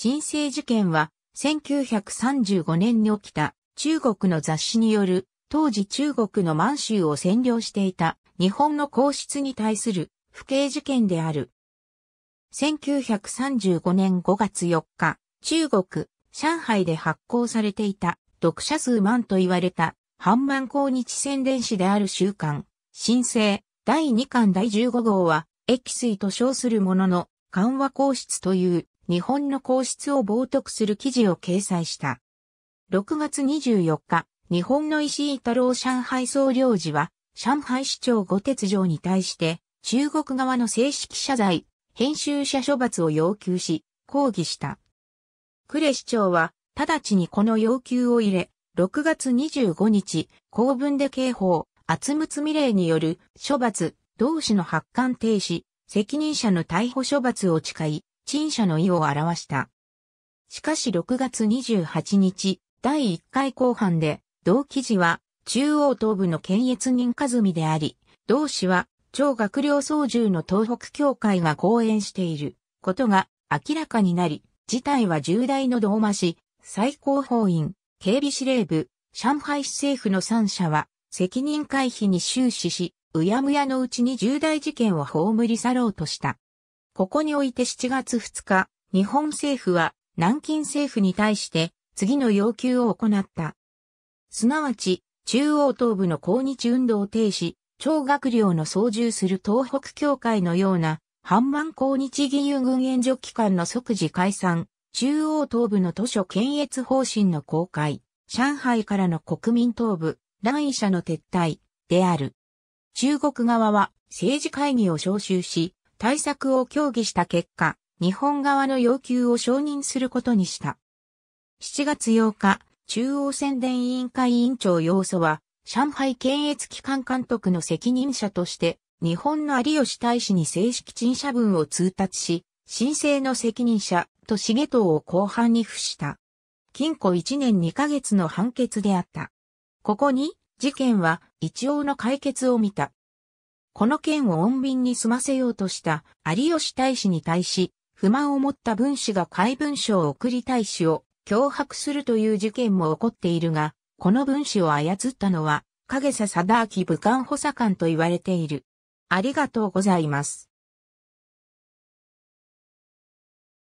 新生事件は1935年に起きた中国の雑誌による当時中国の満州を占領していた日本の皇室に対する不敬事件である。1935年5月4日、中国、上海で発行されていた読者数万と言われた半万抗日宣伝誌である週刊、新生第2巻第15号は、液水と称するものの緩和皇室という日本の皇室を冒涜する記事を掲載した。6月24日、日本の石井太郎上海総領事は、上海市長ご鉄城に対して、中国側の正式謝罪、編集者処罰を要求し、抗議した。呉市長は、直ちにこの要求を入れ、6月25日、公文で刑法、厚睦未令による処罰、同志の発刊停止、責任者の逮捕処罰を誓い、陳謝の意を表した。しかし6月28日、第1回公判で、同記事は、中央東部の検閲人和美であり、同氏は、超学寮操縦の東北協会が講演していることが明らかになり、事態は重大の同馬市、最高法院、警備司令部、上海市政府の3社は、責任回避に終始し、うやむやのうちに重大事件を葬り去ろうとした。ここにおいて7月2日、日本政府は南京政府に対して次の要求を行った。すなわち、中央東部の抗日運動を停止、超学寮の操縦する東北協会のような、反満抗日義勇軍援助機関の即時解散、中央東部の図書検閲方針の公開、上海からの国民東部、乱医者の撤退、である。中国側は政治会議を招集し、対策を協議した結果、日本側の要求を承認することにした。7月8日、中央宣伝委員会委員長要素は、上海検閲機関監督の責任者として、日本の有吉大使に正式陳謝文を通達し、申請の責任者と重藤を後半に付した。禁錮1年2ヶ月の判決であった。ここに、事件は一応の解決を見た。この件を穏便に済ませようとした有吉大使に対し、不満を持った文子が怪文書を送り大使を脅迫するという事件も起こっているが、この文子を操ったのは、影佐貞明武官補佐官と言われている。ありがとうございます。